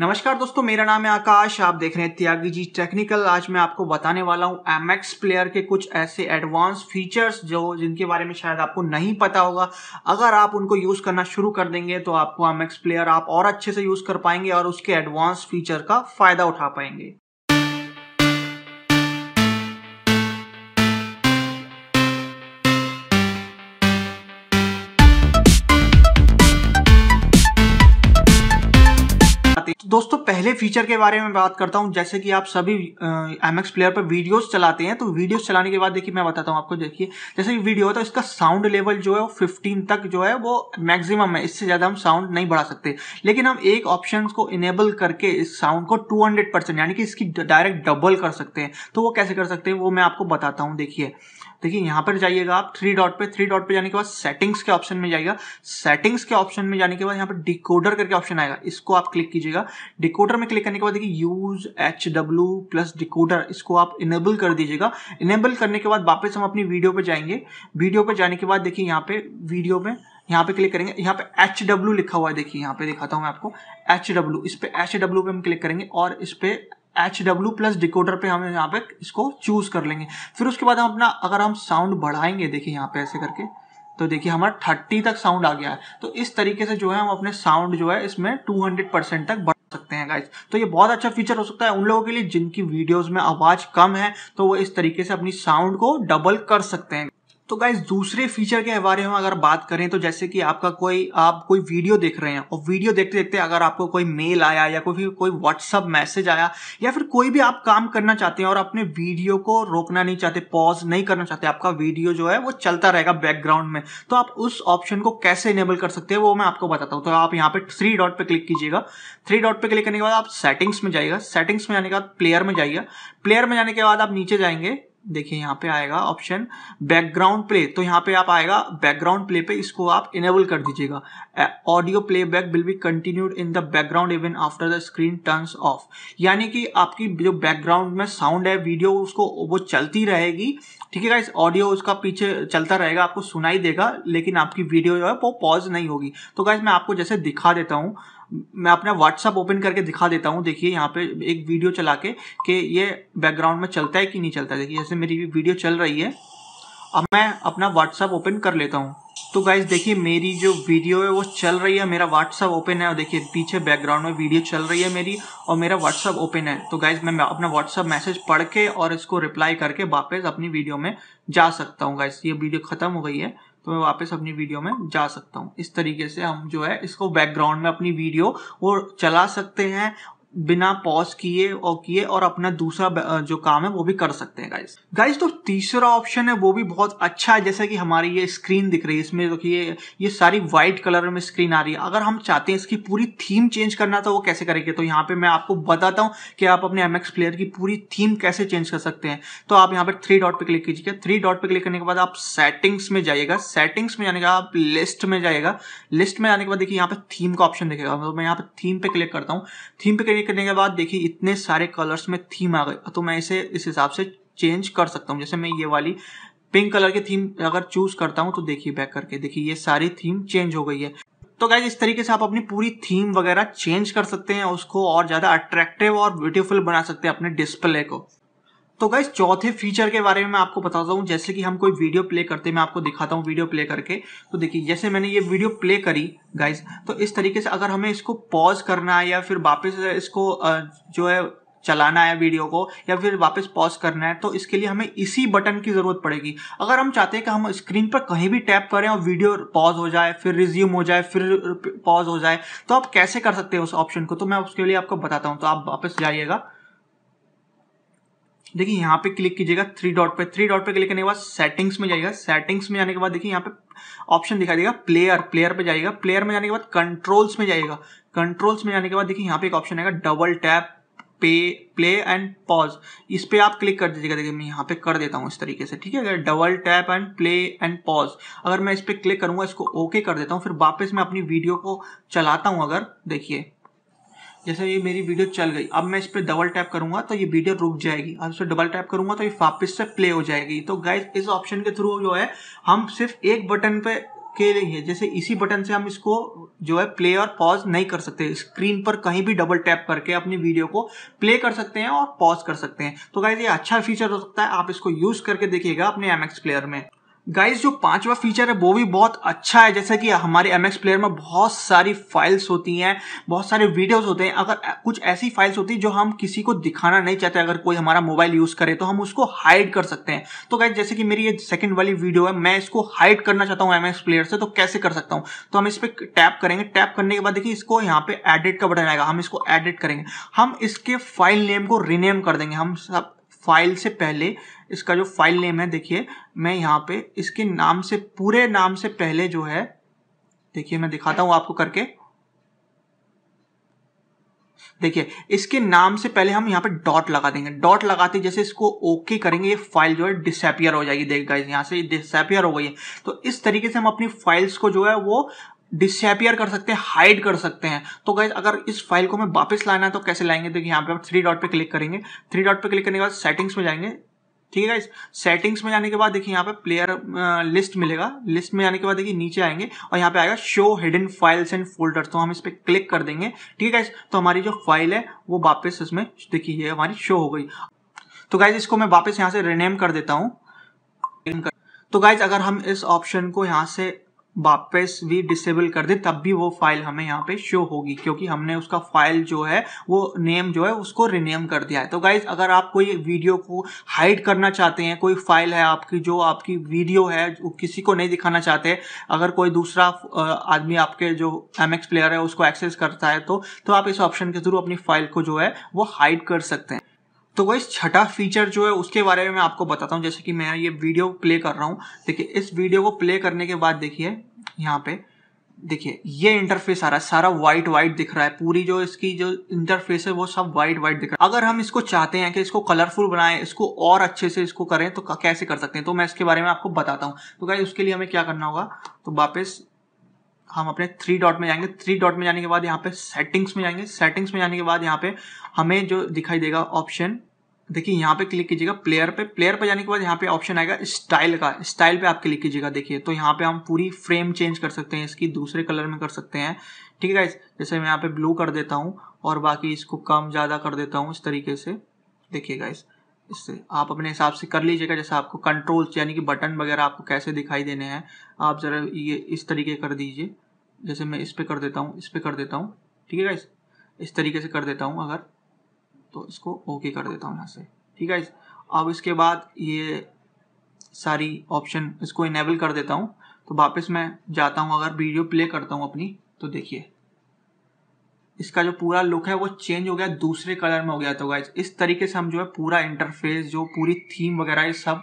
नमस्कार दोस्तों मेरा नाम है आकाश आप देख रहे हैं त्यागी जी टेक्निकल आज मैं आपको बताने वाला हूं एम एक्स प्लेयर के कुछ ऐसे एडवांस फीचर्स जो जिनके बारे में शायद आपको नहीं पता होगा अगर आप उनको यूज करना शुरू कर देंगे तो आपको एम एक्स प्लेयर आप और अच्छे से यूज कर पाएंगे और उसके एडवांस फीचर का फायदा उठा पाएंगे तो दोस्तों पहले फीचर के बारे में बात करता हूँ जैसे कि आप सभी एम एक्स प्लेयर पर वीडियोस चलाते हैं तो वीडियोस चलाने के बाद देखिए मैं बताता हूँ आपको देखिए जैसे कि वीडियो होता है इसका साउंड लेवल जो है वो 15 तक जो है वो मैक्सिमम है इससे ज़्यादा हम साउंड नहीं बढ़ा सकते लेकिन हम एक ऑप्शन को इनेबल करके इस साउंड को टू यानी कि इसकी डायरेक्ट डबल कर सकते हैं तो वो कैसे कर सकते हैं वो मैं आपको बताता हूँ देखिए देखिए यहां पर जाइएगा आप थ्री डॉट पे थ्री डॉट पे जाने के बाद सेटिंग्स के ऑप्शन में जाइएगा सेटिंग्स के ऑप्शन में जाने के बाद यहाँ पर डिकोडर करके ऑप्शन आएगा इसको आप क्लिक कीजिएगा डिकोडर में क्लिक करने के बाद देखिए use H W plus decoder इसको आप इनेबल कर दीजिएगा इनेबल करने के बाद वापस हम अपनी वीडियो पर जाएंगे वीडियो पर जाने के बाद देखिए यहाँ पे वीडियो में यहाँ पे क्लिक करेंगे यहाँ पे एच डब्ल्यू लिखा हुआ है देखिए यहाँ पे दिखाता हूँ मैं आपको एच डब्ल्यू इस पे एच डब्ल्यू पे हम क्लिक करेंगे और इस पे एच डब्ल्यू प्लस डिकोडर पे हम यहाँ पे इसको चूज कर लेंगे फिर उसके बाद हम अपना अगर हम साउंड बढ़ाएंगे देखिए यहाँ पे ऐसे करके तो देखिए हमारा थर्टी तक साउंड आ गया है तो इस तरीके से जो है हम अपने साउंड जो है इसमें टू हंड्रेड परसेंट तक बढ़ा सकते हैं गाइज तो ये बहुत अच्छा फीचर हो सकता है उन लोगों के लिए जिनकी वीडियोज में आवाज कम है तो वो इस तरीके से अपनी साउंड को डबल कर सकते हैं तो गाइज दूसरे फीचर के बारे में अगर बात करें तो जैसे कि आपका कोई आप कोई वीडियो देख रहे हैं और वीडियो देखते देखते अगर आपको कोई मेल आया या कोई कोई व्हाट्सअप मैसेज आया या फिर कोई भी आप काम करना चाहते हैं और अपने वीडियो को रोकना नहीं चाहते पॉज नहीं करना चाहते आपका वीडियो जो है वो चलता रहेगा बैकग्राउंड में तो आप उस ऑप्शन को कैसे इनेबल कर सकते हैं वो मैं आपको बताता हूँ तो आप यहाँ पे थ्री डॉट पर क्लिक कीजिएगा थ्री डॉट पर क्लिक करने के बाद आप सेटिंग्स में जाइएगा सेटिंग्स में जाने के बाद प्लेयर में जाइएगा प्लेयर में जाने के बाद आप नीचे जाएंगे देखिए यहाँ पे आएगा ऑप्शन बैकग्राउंड प्ले तो यहाँ पे आप आएगा बैकग्राउंड प्ले पे इसको आप इनेबल कर दीजिएगा audio playback will be continued in the background even after the screen turns off यानी कि आपकी जो बैकग्राउंड में साउंड है वीडियो उसको वो चलती रहेगी ठीक है इस ऑडियो उसका पीछे चलता रहेगा आपको सुनाई देगा लेकिन आपकी वीडियो जो है वो पॉज नहीं होगी तो गाइज मैं आपको जैसे दिखा देता हूँ मैं अपना व्हाट्सअप ओपन करके दिखा देता हूँ देखिए यहाँ पे एक वीडियो चला के कि ये बैकग्राउंड में चलता है कि नहीं चलता है देखिए जैसे मेरी वीडियो चल रही है अब मैं अपना व्हाट्सअप ओपन कर लेता हूँ तो गाइज देखिए मेरी जो वीडियो है वो चल रही है मेरा व्हाट्सअप ओपन है और देखिए पीछे बैकग्राउंड में वीडियो चल रही है मेरी और मेरा व्हाट्सअप ओपन है तो गाइज मैं अपना व्हाट्सअप मैसेज पढ़ के और इसको रिप्लाई करके वापस अपनी वीडियो में जा सकता हूँ गाइज ये वीडियो खत्म हो गई है तो मैं वापस अपनी वीडियो में जा सकता हूँ इस तरीके से हम जो है इसको बैकग्राउंड में अपनी वीडियो वो चला सकते हैं बिना पॉज किए और किए और अपना दूसरा जो काम है वो भी कर सकते हैं गाइस गाइस तो तीसरा ऑप्शन है वो भी बहुत अच्छा है जैसा कि हमारी ये स्क्रीन दिख रही है इसमें देखिए तो ये, ये सारी व्हाइट कलर में स्क्रीन आ रही है अगर हम चाहते हैं इसकी पूरी थीम चेंज करना तो वो कैसे करेंगे तो यहाँ पे मैं आपको बताता हूँ कि आप अपने एम प्लेयर की पूरी थीम कैसे चेंज कर सकते हैं तो आप यहाँ पर थ्री डॉट पर क्लिक कीजिएगा थ्री डॉट पर क्लिक करने के बाद आप सेटिंग्स में जाइएगा सेटिंग्स में जाने के बाद आप लिस्ट में जाइएगा लिस्ट में आने के बाद देखिए यहाँ पर थीम का ऑप्शन दिखेगा तो मैं यहाँ पर थीम पे क्लिक करता हूँ थीम पे क्लिक करने के बाद देखिए इतने सारे कलर्स में थीम आ गए तो मैं इसे इस हिसाब से चेंज कर सकता हूँ जैसे मैं ये वाली पिंक कलर की थीम अगर चूज करता हूँ तो देखिए बैक करके देखिए ये सारी थीम चेंज हो गई है तो गाइज इस तरीके से आप अपनी पूरी थीम वगैरह चेंज कर सकते हैं उसको और ज्यादा अट्रैक्टिव और ब्यूटीफुल बना सकते हैं अपने डिस्प्ले को तो गाइज चौथे फीचर के बारे में मैं आपको बताता हूँ जैसे कि हम कोई वीडियो प्ले करते मैं आपको दिखाता हूँ वीडियो प्ले करके तो देखिए जैसे मैंने ये वीडियो प्ले करी गाइज तो इस तरीके से अगर हमें इसको पॉज करना है या फिर वापस इसको जो है चलाना है वीडियो को या फिर वापस पॉज करना है तो इसके लिए हमें इसी बटन की ज़रूरत पड़ेगी अगर हम चाहते हैं कि हम स्क्रीन पर कहीं भी टैप करें और वीडियो पॉज हो जाए फिर रिज्यूम हो जाए फिर पॉज हो जाए तो आप कैसे कर सकते हैं उस ऑप्शन को तो मैं उसके लिए आपको बताता हूँ तो आप वापस जाइएगा देखिए यहाँ पे क्लिक कीजिएगा थ्री डॉट पे थ्री डॉट पे क्लिक करने के बाद सेटिंग्स में जाइएगा सेटिंग्स में जाने के बाद देखिए यहाँ पे ऑप्शन दिखाई देगा प्लेयर प्लेयर पे जाएगा प्लेयर में जाने के बाद कंट्रोल्स में जाएगा कंट्रोल्स में जाने के बाद देखिए यहाँ पे एक ऑप्शन आएगा डबल टैप पे प्ले एंड पॉज इस पे आप क्लिक कर दीजिएगा देखिए मैं यहाँ पे कर देता हूँ इस तरीके से ठीक है अगर double tap and play and pause अगर मैं इस पर क्लिक करूंगा इसको ओके कर देता हूँ फिर वापस मैं अपनी वीडियो को चलाता हूँ अगर देखिए जैसे ये मेरी वीडियो चल गई अब मैं इस पर डबल टैप करूंगा तो ये वीडियो रुक जाएगी अब इस पर डबल टैप करूंगा तो ये वापस से प्ले हो जाएगी तो गाइज इस ऑप्शन के थ्रू जो है हम सिर्फ एक बटन पे के लिए है जैसे इसी बटन से हम इसको जो है प्ले और पॉज नहीं कर सकते स्क्रीन पर कहीं भी डबल टैप करके अपनी वीडियो को प्ले कर सकते हैं और पॉज कर सकते हैं तो गाइज ये अच्छा फीचर हो सकता है आप इसको यूज करके देखिएगा अपने एम प्लेयर में गाइज जो पांचवा फीचर है वो भी बहुत अच्छा है जैसे कि हमारे एम प्लेयर में बहुत सारी फाइल्स होती हैं बहुत सारे वीडियोस होते हैं अगर कुछ ऐसी फाइल्स होती है जो हम किसी को दिखाना नहीं चाहते अगर कोई हमारा मोबाइल यूज करे तो हम उसको हाइड कर सकते हैं तो गाइज जैसे कि मेरी ये सेकंड वाली वीडियो है मैं इसको हाइड करना चाहता हूँ एम प्लेयर से तो कैसे कर सकता हूँ तो हम इस पर टैप करेंगे टैप करने के बाद देखिए इसको यहाँ पे एडिट का बटन आएगा हम इसको एडिट करेंगे हम इसके फाइल नेम को रिनेम कर देंगे हम सब फाइल से पहले इसका जो फाइल नेम है देखिए मैं यहाँ पे इसके नाम से पूरे नाम से पहले जो है देखिए मैं दिखाता हूं आपको करके देखिए इसके नाम से पहले हम यहाँ पे डॉट लगा देंगे डॉट लगाते जैसे इसको ओके करेंगे ये फाइल जो है डिसपियर हो जाएगी देख गाइज यहाँ से डिसपियर हो गई है तो इस तरीके से हम अपनी फाइल्स को जो है वो डिसपियर कर सकते हैं हाइड कर सकते हैं तो गैस अगर इस फाइल को हमें वापस लाना है तो कैसे लाएंगे देखिए यहाँ पे आप थ्री डॉट पे क्लिक करेंगे थ्री डॉट पे क्लिक करने के बाद सेटिंग्स में जाएंगे ठीक है सेटिंग्स में जाने के बाद देखिए यहाँ पे प्लेयर लिस्ट मिलेगा लिस्ट में जाने के बाद देखिए नीचे आएंगे और यहाँ पे आएगा show hidden files and folders तो हम इस पर क्लिक कर देंगे ठीक है तो हमारी जो फाइल है वो वापस इसमें देखिए हमारी शो हो गई तो गाइज इसको मैं वापस यहाँ से रिनेम कर देता हूँ तो गाइज अगर हम इस ऑप्शन को यहाँ से वापस भी डिसेबल कर दे तब भी वो फाइल हमें यहाँ पे शो होगी क्योंकि हमने उसका फाइल जो है वो नेम जो है उसको रिनेम कर दिया है तो गाइज अगर आप कोई वीडियो को हाइड करना चाहते हैं कोई फाइल है आपकी जो आपकी वीडियो है वो किसी को नहीं दिखाना चाहते अगर कोई दूसरा आदमी आपके जो एम प्लेयर है उसको एक्सेस करता है तो, तो आप इस ऑप्शन के थ्रू अपनी फाइल को जो है वो हाइड कर सकते हैं तो वही छठा फीचर जो है उसके बारे में मैं आपको बताता हूँ जैसे कि मैं ये वीडियो प्ले कर रहा हूँ देखिए इस वीडियो को प्ले करने के बाद देखिए यहाँ पे देखिए ये इंटरफेस आ रहा है सारा व्हाइट व्हाइट दिख रहा है पूरी जो इसकी जो इंटरफेस है वो सब व्हाइट व्हाइट दिख रहा है अगर हम इसको चाहते हैं कि इसको कलरफुल बनाएं इसको और अच्छे से इसको करें तो कैसे कर सकते हैं तो मैं इसके बारे में आपको बताता हूँ तो क्या उसके लिए हमें क्या करना होगा तो वापस हम अपने थ्री डॉट में जाएंगे थ्री डॉट में जाने के बाद यहाँ पे सेटिंग्स में जाएंगे सेटिंग्स में जाने के बाद यहाँ पे हमें जो दिखाई देगा ऑप्शन देखिए यहाँ पे क्लिक कीजिएगा प्लेयर पे प्लेयर पे जाने के बाद यहाँ पे ऑप्शन आएगा स्टाइल का स्टाइल पे आप क्लिक कीजिएगा देखिए तो यहाँ पे हम पूरी फ्रेम चेंज कर सकते हैं इसकी दूसरे कलर में कर सकते हैं ठीक है गाइस जैसे मैं यहाँ पे ब्लू कर देता हूँ और बाकी इसको कम ज़्यादा कर देता हूँ इस तरीके से देखिए गाइस इससे आप अपने हिसाब से कर लीजिएगा जैसे आपको कंट्रोल्स यानी कि बटन वगैरह आपको कैसे दिखाई देने हैं आप ज़रा ये इस तरीके कर दीजिए जैसे मैं इस पर कर देता हूँ इस पर कर देता हूँ ठीक है गाइस इस तरीके से कर देता हूँ अगर तो इसको ओके कर देता हूँ यहाँ से ठीक है अब इसके बाद ये सारी ऑप्शन इसको इनेबल कर देता हूँ तो वापस मैं जाता हूँ अगर वीडियो प्ले करता हूँ अपनी तो देखिए इसका जो पूरा लुक है वो चेंज हो गया दूसरे कलर में हो गया तो गाइज इस तरीके से हम जो है पूरा इंटरफेस जो पूरी थीम वगैरह ये सब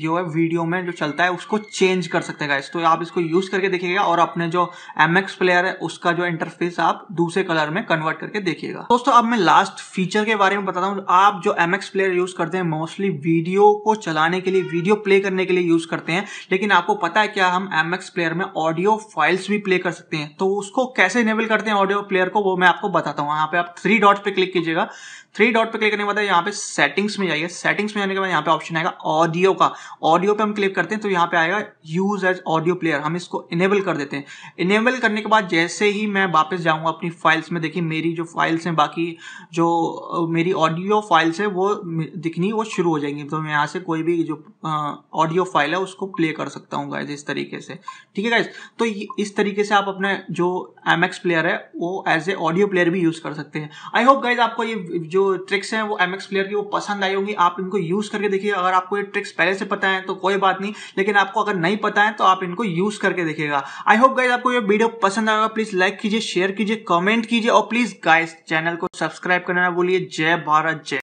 जो है वीडियो में जो चलता है उसको चेंज कर सकते हैं गाइस तो आप इसको यूज करके देखिएगा और अपने जो एम प्लेयर है उसका जो इंटरफेस आप दूसरे कलर में कन्वर्ट करके देखिएगा दोस्तों अब मैं लास्ट फीचर के बारे में बताता हूँ आप जो एम प्लेयर यूज करते हैं मोस्टली वीडियो को चलाने के लिए वीडियो प्ले करने के लिए यूज करते हैं लेकिन आपको पता है क्या हम एम प्लेयर में ऑडियो फाइल्स भी प्ले कर सकते हैं तो उसको कैसे इनेबल करते हैं ऑडियो प्लेयर को वो मैं आपको बताता हूँ यहाँ पे आप थ्री डॉट पे क्लिक कीजिएगा थ्री डॉट पे क्लिक करने के बाद यहाँ पे सेटिंग्स में जाइए सेटिंग्स में जाने के बाद यहाँ पे ऑप्शन आएगा ऑडियो का ऑडियो पे हम क्लिक करते हैं तो यहाँ पे आएगा यूज एज ऑडियो प्लेयर हम इसको इनेबल कर देते हैं इनेबल करने के बाद जैसे ही मैं वापस जाऊँगा अपनी फाइल्स में देखिए मेरी जो फाइल्स हैं बाकी जो मेरी ऑडियो फाइल्स है वो दिखनी वो शुरू हो जाएंगी तो मैं यहाँ से कोई भी जो ऑडियो फाइल है उसको प्ले कर सकता हूँ गाइज इस तरीके से ठीक है गाइज तो इस तरीके से आप अपने जो एम प्लेयर है वो एज ए ऑडियो प्लेयर भी यूज कर सकते हैं आई होप गाइज आपको ये जो ट्रिक्स हैं वो एम प्लेयर की वो पसंद आई होंगी आप इनको यूज करके देखिए अगर आपको ये ट्रिक्स पहले से पता है तो कोई बात नहीं लेकिन आपको अगर नहीं पता है तो आप इनको यूज करके देखेगा आई होप गाइज आपको ये वीडियो पसंद आएगा प्लीज लाइक कीजिए शेयर कीजिए कमेंट कीजिए और प्लीज गाइज चैनल को सब्सक्राइब करना बोलिए जय भारत जय